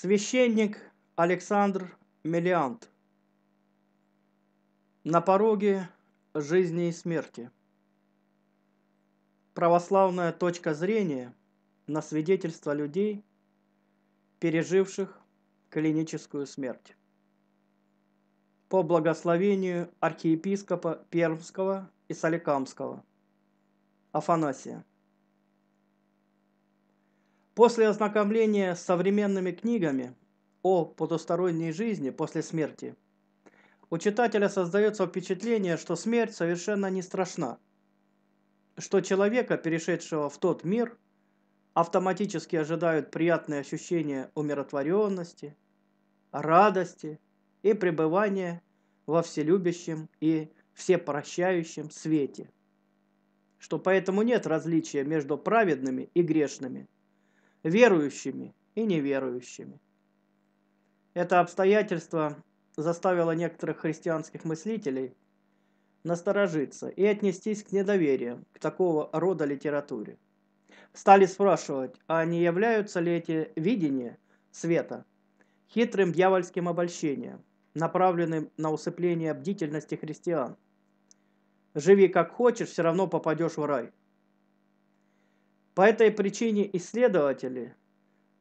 священник Александр Мелиант на пороге жизни и смерти. Православная точка зрения на свидетельство людей, переживших клиническую смерть. По благословению архиепископа Пермского и Соликамского Афанасия. После ознакомления с современными книгами о потусторонней жизни после смерти, у читателя создается впечатление, что смерть совершенно не страшна, что человека, перешедшего в тот мир, автоматически ожидают приятные ощущения умиротворенности, радости и пребывания во вселюбящем и всепрощающем свете, что поэтому нет различия между праведными и грешными – верующими и неверующими. Это обстоятельство заставило некоторых христианских мыслителей насторожиться и отнестись к недоверию к такого рода литературе. Стали спрашивать, а не являются ли эти видения света хитрым дьявольским обольщением, направленным на усыпление бдительности христиан. Живи как хочешь, все равно попадешь в рай. По этой причине исследователи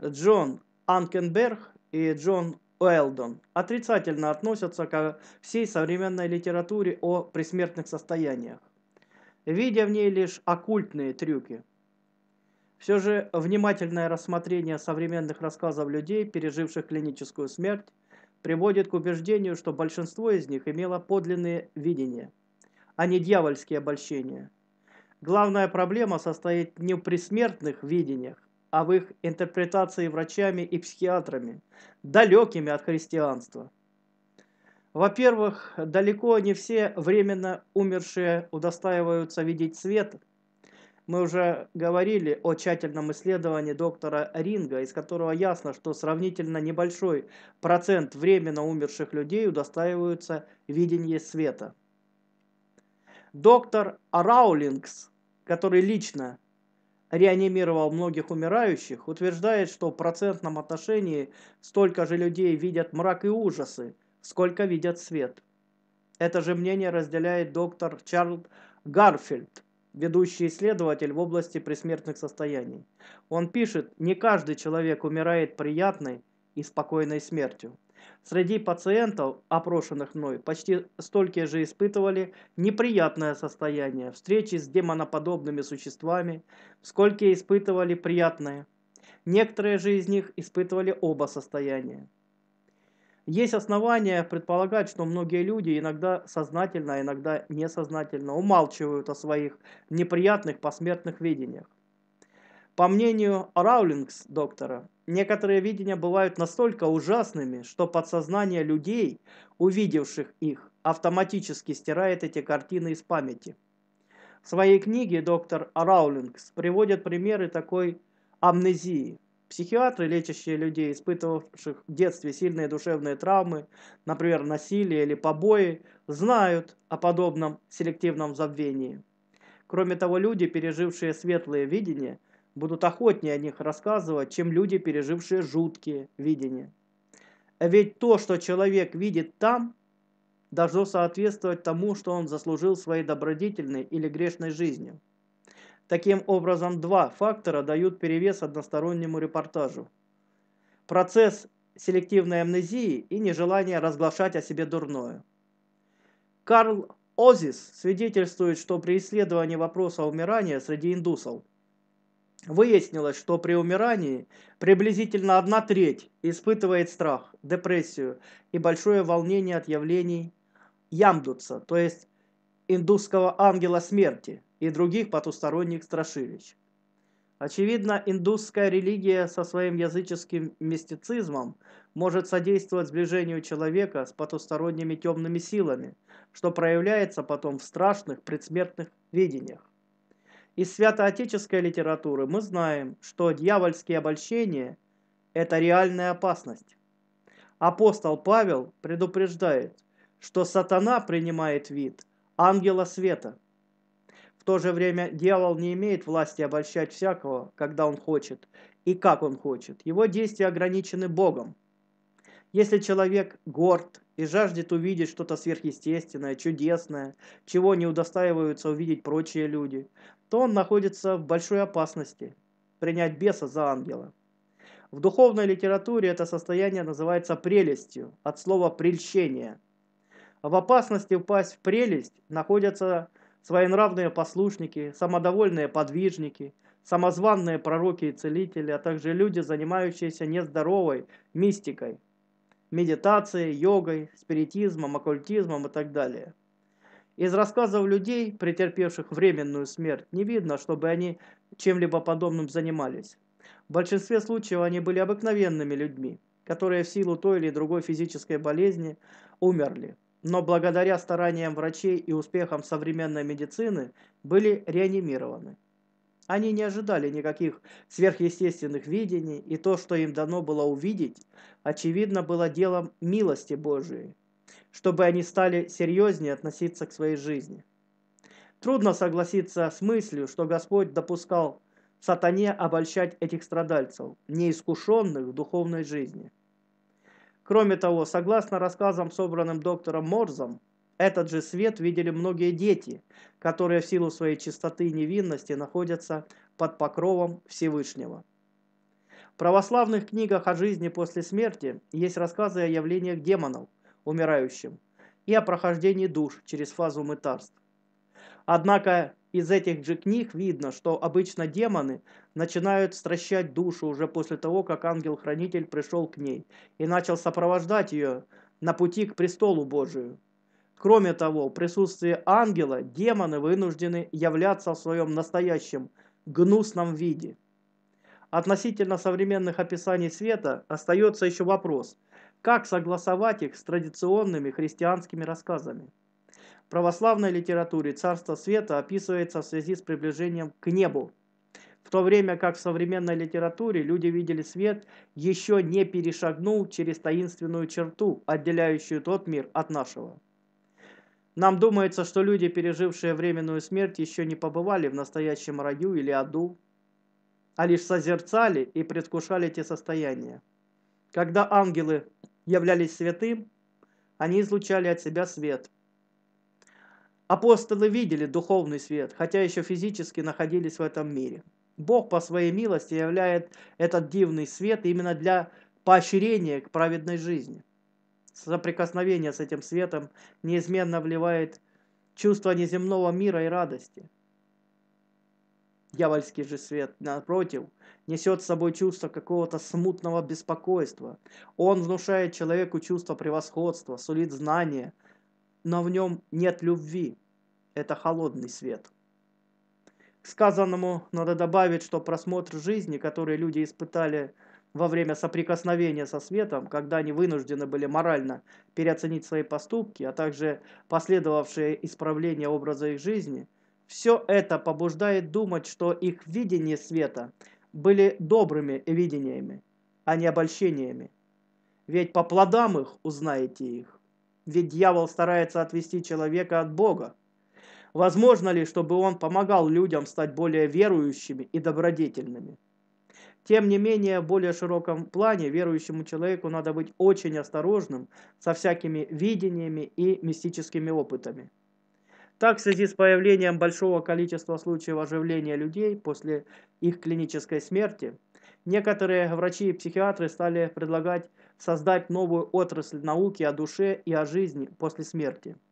Джон Анкенберг и Джон Уэлдон отрицательно относятся ко всей современной литературе о пресмертных состояниях, видя в ней лишь оккультные трюки. Все же внимательное рассмотрение современных рассказов людей, переживших клиническую смерть, приводит к убеждению, что большинство из них имело подлинные видения, а не дьявольские обольщения – Главная проблема состоит не в пресмертных видениях, а в их интерпретации врачами и психиатрами, далекими от христианства. Во-первых, далеко не все временно умершие удостаиваются видеть свет. Мы уже говорили о тщательном исследовании доктора Ринга, из которого ясно, что сравнительно небольшой процент временно умерших людей удостаиваются видения света. Доктор Раулингс, который лично реанимировал многих умирающих, утверждает, что в процентном отношении столько же людей видят мрак и ужасы, сколько видят свет. Это же мнение разделяет доктор Чарльз Гарфилд, ведущий исследователь в области пресмертных состояний. Он пишет, не каждый человек умирает приятной и спокойной смертью. Среди пациентов, опрошенных мной, почти столько же испытывали неприятное состояние, встречи с демоноподобными существами, сколько испытывали приятное. Некоторые же из них испытывали оба состояния. Есть основания предполагать, что многие люди иногда сознательно, а иногда несознательно умалчивают о своих неприятных посмертных видениях. По мнению Раулингс доктора, некоторые видения бывают настолько ужасными, что подсознание людей, увидевших их, автоматически стирает эти картины из памяти. В своей книге доктор Раулингс приводит примеры такой амнезии. Психиатры, лечащие людей, испытывавших в детстве сильные душевные травмы, например, насилие или побои, знают о подобном селективном забвении. Кроме того, люди, пережившие светлые видения, будут охотнее о них рассказывать, чем люди, пережившие жуткие видения. Ведь то, что человек видит там, должно соответствовать тому, что он заслужил своей добродетельной или грешной жизнью. Таким образом, два фактора дают перевес одностороннему репортажу. Процесс селективной амнезии и нежелание разглашать о себе дурное. Карл Озис свидетельствует, что при исследовании вопроса умирания среди индусов – Выяснилось, что при умирании приблизительно одна треть испытывает страх, депрессию и большое волнение от явлений Ямдутса, то есть индусского ангела смерти и других потусторонних страшилищ. Очевидно, индусская религия со своим языческим мистицизмом может содействовать сближению человека с потусторонними темными силами, что проявляется потом в страшных предсмертных видениях. Из святоотеческой литературы мы знаем, что дьявольские обольщения – это реальная опасность. Апостол Павел предупреждает, что сатана принимает вид ангела света. В то же время дьявол не имеет власти обольщать всякого, когда он хочет и как он хочет. Его действия ограничены Богом – если человек горд и жаждет увидеть что-то сверхъестественное, чудесное, чего не удостаиваются увидеть прочие люди, то он находится в большой опасности принять беса за ангела. В духовной литературе это состояние называется прелестью, от слова «прельщение». В опасности упасть в прелесть находятся своенравные послушники, самодовольные подвижники, самозванные пророки и целители, а также люди, занимающиеся нездоровой мистикой – медитацией, йогой, спиритизмом, оккультизмом и так далее. Из рассказов людей, претерпевших временную смерть, не видно, чтобы они чем-либо подобным занимались. В большинстве случаев они были обыкновенными людьми, которые в силу той или другой физической болезни умерли. Но благодаря стараниям врачей и успехам современной медицины были реанимированы. Они не ожидали никаких сверхъестественных видений, и то, что им дано было увидеть, очевидно, было делом милости Божией, чтобы они стали серьезнее относиться к своей жизни. Трудно согласиться с мыслью, что Господь допускал сатане обольщать этих страдальцев, неискушенных в духовной жизни. Кроме того, согласно рассказам, собранным доктором Морзом, этот же свет видели многие дети, которые в силу своей чистоты и невинности находятся под покровом Всевышнего. В православных книгах о жизни после смерти есть рассказы о явлениях демонов, умирающим, и о прохождении душ через фазу мытарств. Однако из этих же книг видно, что обычно демоны начинают стращать душу уже после того, как ангел-хранитель пришел к ней и начал сопровождать ее на пути к престолу Божию – Кроме того, в присутствии ангела демоны вынуждены являться в своем настоящем гнусном виде. Относительно современных описаний света остается еще вопрос, как согласовать их с традиционными христианскими рассказами. В православной литературе царство света описывается в связи с приближением к небу, в то время как в современной литературе люди видели свет, еще не перешагнул через таинственную черту, отделяющую тот мир от нашего. Нам думается, что люди, пережившие временную смерть, еще не побывали в настоящем раю или аду, а лишь созерцали и предвкушали те состояния. Когда ангелы являлись святым, они излучали от себя свет. Апостолы видели духовный свет, хотя еще физически находились в этом мире. Бог по своей милости являет этот дивный свет именно для поощрения к праведной жизни соприкосновение с этим светом неизменно вливает чувство неземного мира и радости. Дьявольский же свет, напротив, несет с собой чувство какого-то смутного беспокойства. Он внушает человеку чувство превосходства, сулит знания, но в нем нет любви. Это холодный свет. К сказанному надо добавить, что просмотр жизни, который люди испытали – во время соприкосновения со светом, когда они вынуждены были морально переоценить свои поступки, а также последовавшее исправление образа их жизни, все это побуждает думать, что их видения света были добрыми видениями, а не обольщениями. Ведь по плодам их узнаете их. Ведь дьявол старается отвести человека от Бога. Возможно ли, чтобы он помогал людям стать более верующими и добродетельными? Тем не менее, в более широком плане верующему человеку надо быть очень осторожным со всякими видениями и мистическими опытами. Так, в связи с появлением большого количества случаев оживления людей после их клинической смерти, некоторые врачи и психиатры стали предлагать создать новую отрасль науки о душе и о жизни после смерти –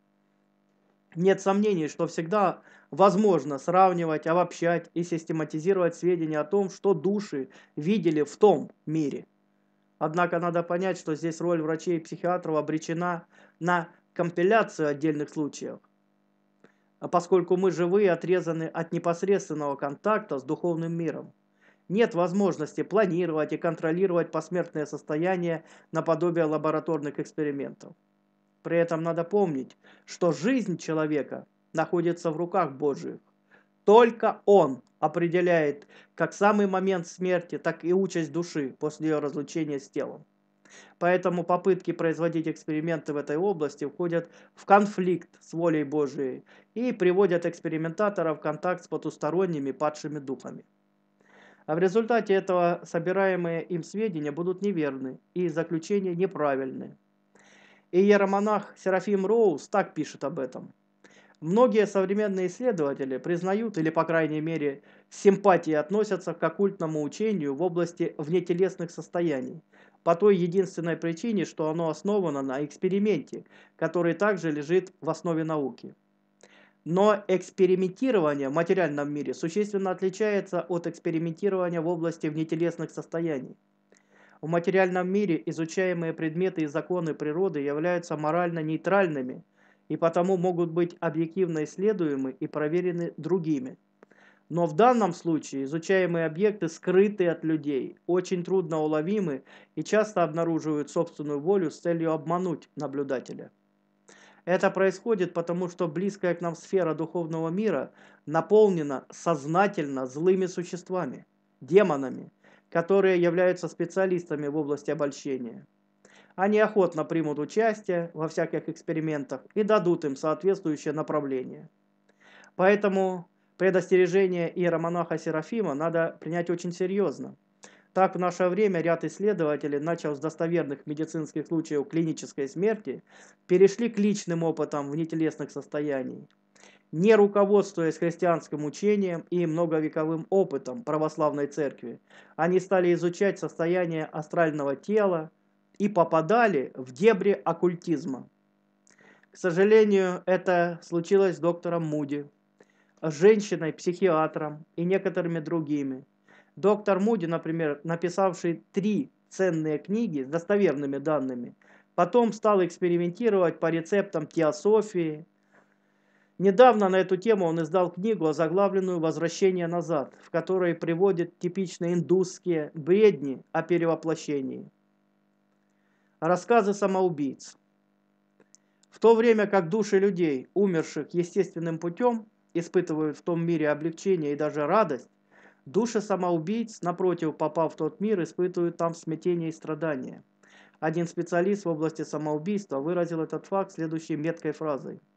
нет сомнений, что всегда возможно сравнивать, обобщать и систематизировать сведения о том, что души видели в том мире. Однако надо понять, что здесь роль врачей и психиатров обречена на компиляцию отдельных случаев. А поскольку мы живые отрезаны от непосредственного контакта с духовным миром. Нет возможности планировать и контролировать посмертное состояние наподобие лабораторных экспериментов. При этом надо помнить, что жизнь человека находится в руках Божьих. Только Он определяет как самый момент смерти, так и участь души после ее разлучения с телом. Поэтому попытки производить эксперименты в этой области входят в конфликт с волей Божией и приводят экспериментатора в контакт с потусторонними падшими духами. А в результате этого собираемые им сведения будут неверны и заключения неправильны. И иеромонах Серафим Роуз так пишет об этом. Многие современные исследователи признают или, по крайней мере, с симпатией относятся к оккультному учению в области внетелесных состояний, по той единственной причине, что оно основано на эксперименте, который также лежит в основе науки. Но экспериментирование в материальном мире существенно отличается от экспериментирования в области внетелесных состояний. В материальном мире изучаемые предметы и законы природы являются морально нейтральными и потому могут быть объективно исследуемы и проверены другими. Но в данном случае изучаемые объекты скрыты от людей, очень трудно уловимы и часто обнаруживают собственную волю с целью обмануть наблюдателя. Это происходит потому, что близкая к нам сфера духовного мира наполнена сознательно злыми существами, демонами – которые являются специалистами в области обольщения. Они охотно примут участие во всяких экспериментах и дадут им соответствующее направление. Поэтому предостережение иеромонаха Серафима надо принять очень серьезно. Так в наше время ряд исследователей, начав с достоверных медицинских случаев клинической смерти, перешли к личным опытам нетелесных состояниях не руководствуясь христианским учением и многовековым опытом православной церкви. Они стали изучать состояние астрального тела и попадали в дебри оккультизма. К сожалению, это случилось с доктором Муди, женщиной-психиатром и некоторыми другими. Доктор Муди, например, написавший три ценные книги с достоверными данными, потом стал экспериментировать по рецептам теософии, Недавно на эту тему он издал книгу, озаглавленную «Возвращение назад», в которой приводит типичные индусские бредни о перевоплощении. Рассказы самоубийц. В то время как души людей, умерших естественным путем, испытывают в том мире облегчение и даже радость, души самоубийц, напротив, попав в тот мир, испытывают там смятение и страдания. Один специалист в области самоубийства выразил этот факт следующей меткой фразой –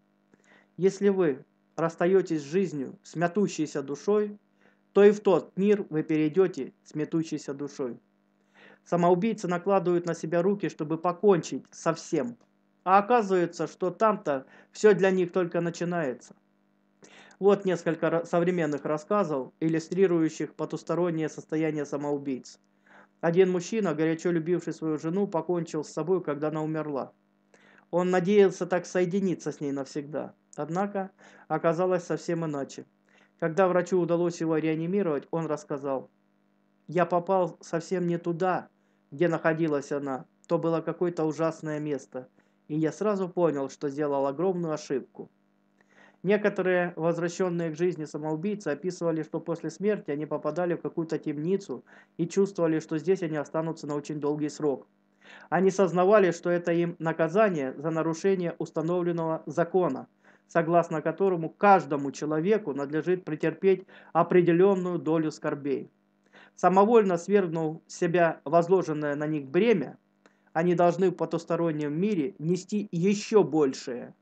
если вы расстаетесь с жизнью с мятущейся душой, то и в тот мир вы перейдете с метущейся душой. Самоубийцы накладывают на себя руки, чтобы покончить со всем. А оказывается, что там-то все для них только начинается. Вот несколько современных рассказов, иллюстрирующих потустороннее состояние самоубийц. Один мужчина, горячо любивший свою жену, покончил с собой, когда она умерла. Он надеялся так соединиться с ней навсегда. Однако оказалось совсем иначе. Когда врачу удалось его реанимировать, он рассказал, «Я попал совсем не туда, где находилась она. То было какое-то ужасное место, и я сразу понял, что сделал огромную ошибку». Некоторые возвращенные к жизни самоубийцы описывали, что после смерти они попадали в какую-то темницу и чувствовали, что здесь они останутся на очень долгий срок. Они сознавали, что это им наказание за нарушение установленного закона – согласно которому каждому человеку надлежит претерпеть определенную долю скорбей. Самовольно свергнув себя возложенное на них бремя, они должны в потустороннем мире нести еще большее.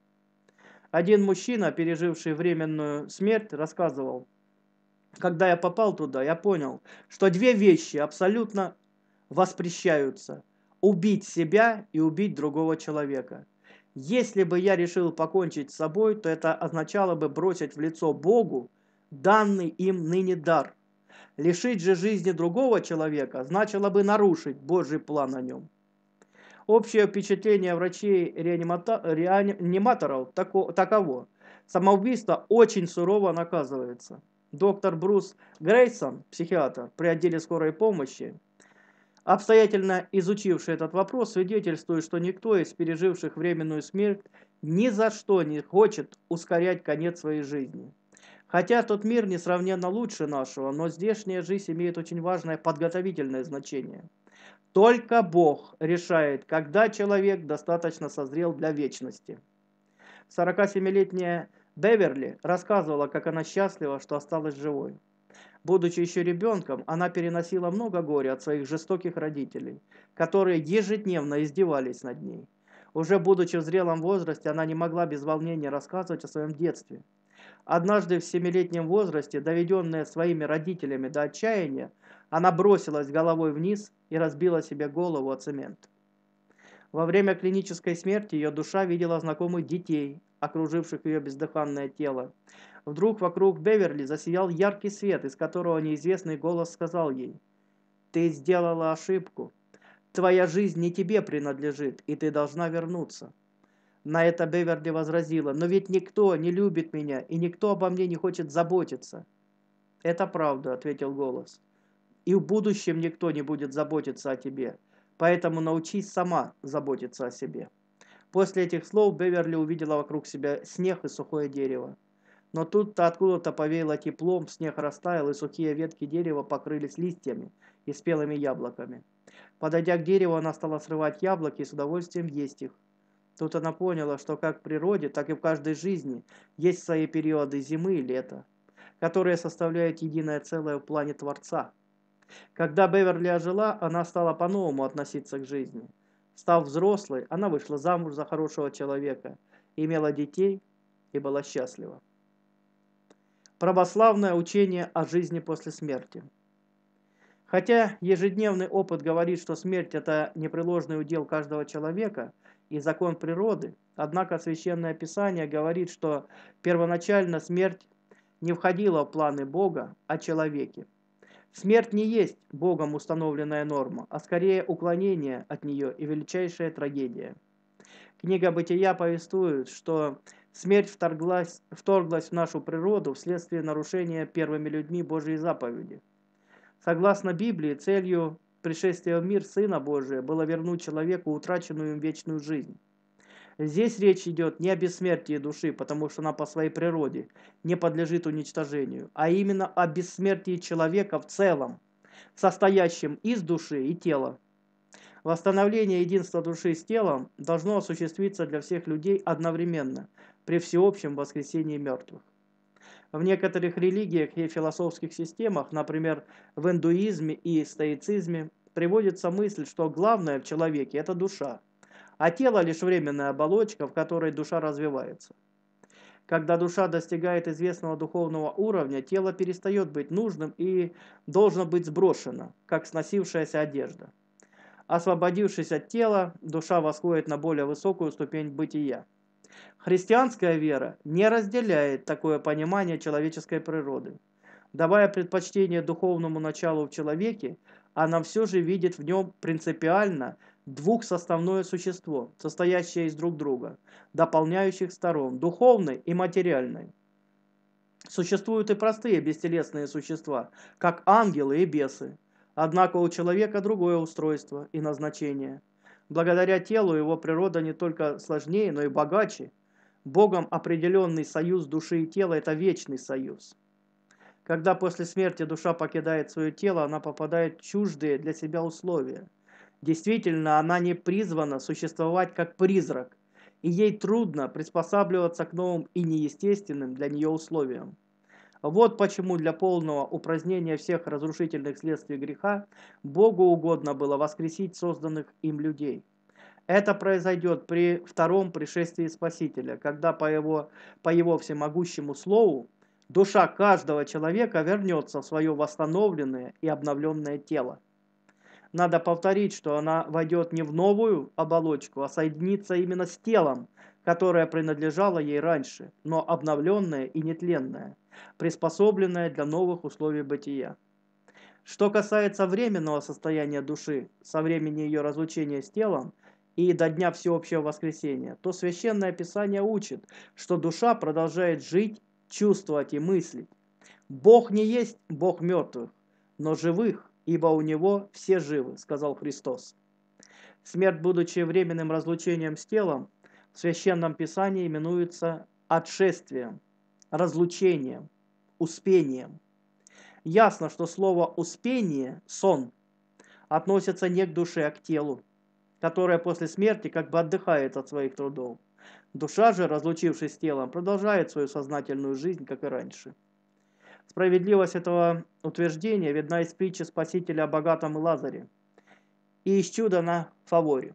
Один мужчина, переживший временную смерть, рассказывал, когда я попал туда, я понял, что две вещи абсолютно воспрещаются. Убить себя и убить другого человека – если бы я решил покончить с собой, то это означало бы бросить в лицо Богу данный им ныне дар. Лишить же жизни другого человека значило бы нарушить Божий план о нем. Общее впечатление врачей-реаниматоров таково. Самоубийство очень сурово наказывается. Доктор Брус Грейсон, психиатр при отделе скорой помощи, Обстоятельно изучивший этот вопрос свидетельствует, что никто из переживших временную смерть ни за что не хочет ускорять конец своей жизни. Хотя тот мир несравненно лучше нашего, но здешняя жизнь имеет очень важное подготовительное значение. Только Бог решает, когда человек достаточно созрел для вечности. 47-летняя Беверли рассказывала, как она счастлива, что осталась живой. Будучи еще ребенком, она переносила много горя от своих жестоких родителей, которые ежедневно издевались над ней. Уже будучи в зрелом возрасте, она не могла без волнения рассказывать о своем детстве. Однажды в семилетнем возрасте, доведенная своими родителями до отчаяния, она бросилась головой вниз и разбила себе голову о цемент. Во время клинической смерти ее душа видела знакомых детей окруживших ее бездыханное тело. Вдруг вокруг Беверли засиял яркий свет, из которого неизвестный голос сказал ей «Ты сделала ошибку. Твоя жизнь не тебе принадлежит, и ты должна вернуться». На это Беверли возразила «Но ведь никто не любит меня, и никто обо мне не хочет заботиться». «Это правда», — ответил голос. «И в будущем никто не будет заботиться о тебе, поэтому научись сама заботиться о себе». После этих слов Беверли увидела вокруг себя снег и сухое дерево. Но тут-то откуда-то повеяло теплом, снег растаял, и сухие ветки дерева покрылись листьями и спелыми яблоками. Подойдя к дереву, она стала срывать яблоки и с удовольствием есть их. Тут она поняла, что как в природе, так и в каждой жизни есть свои периоды зимы и лета, которые составляют единое целое в плане Творца. Когда Беверли ожила, она стала по-новому относиться к жизни – Став взрослой, она вышла замуж за хорошего человека, имела детей и была счастлива. Православное учение о жизни после смерти. Хотя ежедневный опыт говорит, что смерть – это непреложный удел каждого человека и закон природы, однако Священное Писание говорит, что первоначально смерть не входила в планы Бога о а человеке – Смерть не есть Богом установленная норма, а скорее уклонение от нее и величайшая трагедия. Книга «Бытия» повествует, что смерть вторглась, вторглась в нашу природу вследствие нарушения первыми людьми Божьей заповеди. Согласно Библии, целью пришествия в мир Сына Божия было вернуть человеку утраченную им вечную жизнь. Здесь речь идет не о бессмертии души, потому что она по своей природе не подлежит уничтожению, а именно о бессмертии человека в целом, состоящем из души и тела. Восстановление единства души с телом должно осуществиться для всех людей одновременно, при всеобщем воскресении мертвых. В некоторых религиях и философских системах, например, в индуизме и стоицизме, приводится мысль, что главное в человеке – это душа – а тело лишь временная оболочка, в которой душа развивается. Когда душа достигает известного духовного уровня, тело перестает быть нужным и должно быть сброшено, как сносившаяся одежда. Освободившись от тела, душа восходит на более высокую ступень бытия. Христианская вера не разделяет такое понимание человеческой природы. Давая предпочтение духовному началу в человеке, она все же видит в нем принципиально – двухсоставное существо, состоящее из друг друга, дополняющих сторон, духовной и материальной. Существуют и простые бестелесные существа, как ангелы и бесы. Однако у человека другое устройство и назначение. Благодаря телу его природа не только сложнее, но и богаче. Богом определенный союз души и тела – это вечный союз. Когда после смерти душа покидает свое тело, она попадает в чуждые для себя условия – Действительно, она не призвана существовать как призрак, и ей трудно приспосабливаться к новым и неестественным для нее условиям. Вот почему для полного упразднения всех разрушительных следствий греха Богу угодно было воскресить созданных им людей. Это произойдет при втором пришествии Спасителя, когда по его, по его всемогущему слову душа каждого человека вернется в свое восстановленное и обновленное тело. Надо повторить, что она войдет не в новую оболочку, а соединится именно с телом, которое принадлежало ей раньше, но обновленное и нетленное, приспособленное для новых условий бытия. Что касается временного состояния души со времени ее разлучения с телом и до дня всеобщего воскресения, то Священное Писание учит, что душа продолжает жить, чувствовать и мыслить. Бог не есть Бог мертвых, но живых – ибо у него все живы», — сказал Христос. Смерть, будучи временным разлучением с телом, в Священном Писании именуется отшествием, разлучением, успением. Ясно, что слово «успение» — сон — относится не к душе, а к телу, которое после смерти как бы отдыхает от своих трудов. Душа же, разлучившись с телом, продолжает свою сознательную жизнь, как и раньше. Справедливость этого утверждения видна из притчи Спасителя о богатом Лазаре и из чуда на фаворе.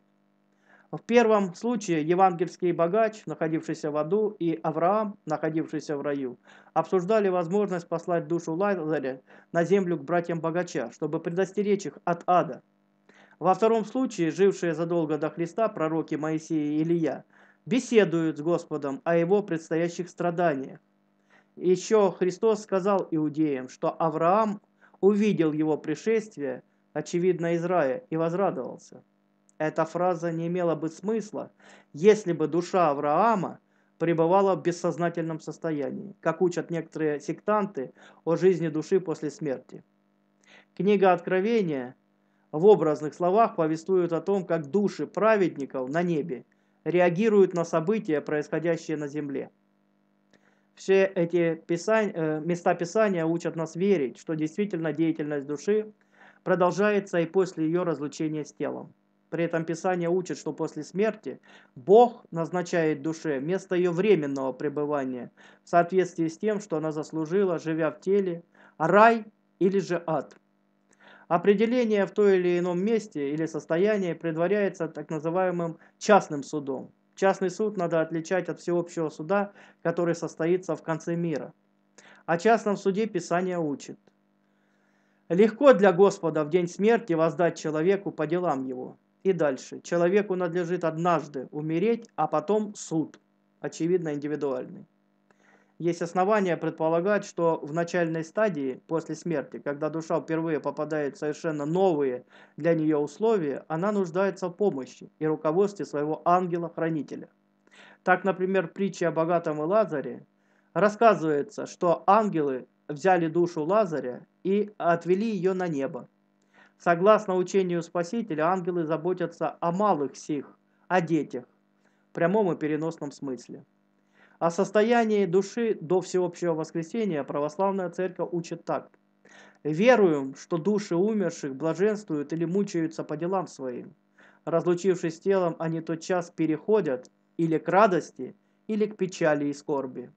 В первом случае евангельский богач, находившийся в аду, и Авраам, находившийся в раю, обсуждали возможность послать душу Лазаря на землю к братьям богача, чтобы предостеречь их от ада. Во втором случае, жившие задолго до Христа пророки Моисея и Илия беседуют с Господом о его предстоящих страданиях. Еще Христос сказал иудеям, что Авраам увидел его пришествие, очевидно, из рая, и возрадовался. Эта фраза не имела бы смысла, если бы душа Авраама пребывала в бессознательном состоянии, как учат некоторые сектанты о жизни души после смерти. Книга Откровения в образных словах повествует о том, как души праведников на небе реагируют на события, происходящие на земле – все эти писань, э, места Писания учат нас верить, что действительно деятельность души продолжается и после ее разлучения с телом. При этом Писание учит, что после смерти Бог назначает душе место ее временного пребывания в соответствии с тем, что она заслужила, живя в теле, рай или же ад. Определение в той или ином месте или состоянии предваряется так называемым частным судом. Частный суд надо отличать от всеобщего суда, который состоится в конце мира. О частном суде Писание учит. Легко для Господа в день смерти воздать человеку по делам его. И дальше. Человеку надлежит однажды умереть, а потом суд. Очевидно, индивидуальный есть основания предполагать, что в начальной стадии, после смерти, когда душа впервые попадает в совершенно новые для нее условия, она нуждается в помощи и руководстве своего ангела-хранителя. Так, например, притча о богатом и Лазаре рассказывается, что ангелы взяли душу Лазаря и отвели ее на небо. Согласно учению Спасителя, ангелы заботятся о малых сих, о детях, в прямом и переносном смысле. О состоянии души до всеобщего воскресения православная церковь учит так. «Веруем, что души умерших блаженствуют или мучаются по делам своим. Разлучившись с телом, они тотчас переходят или к радости, или к печали и скорби.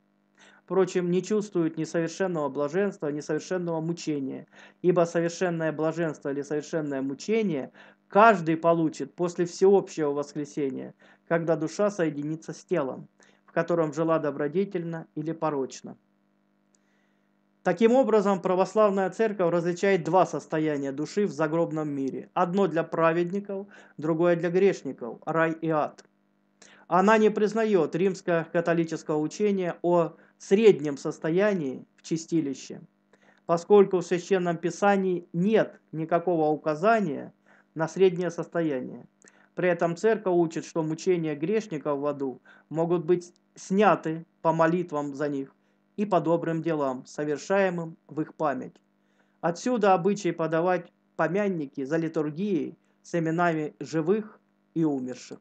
Впрочем, не чувствуют несовершенного блаженства, несовершенного мучения, ибо совершенное блаженство или совершенное мучение каждый получит после всеобщего воскресения, когда душа соединится с телом, котором жила добродетельно или порочно. Таким образом, православная церковь различает два состояния души в загробном мире. Одно для праведников, другое для грешников – рай и ад. Она не признает римско-католического учения о среднем состоянии в чистилище, поскольку в Священном Писании нет никакого указания на среднее состояние. При этом церковь учит, что мучения грешников в аду могут быть сняты по молитвам за них и по добрым делам, совершаемым в их память. Отсюда обычай подавать помянники за литургией с именами живых и умерших.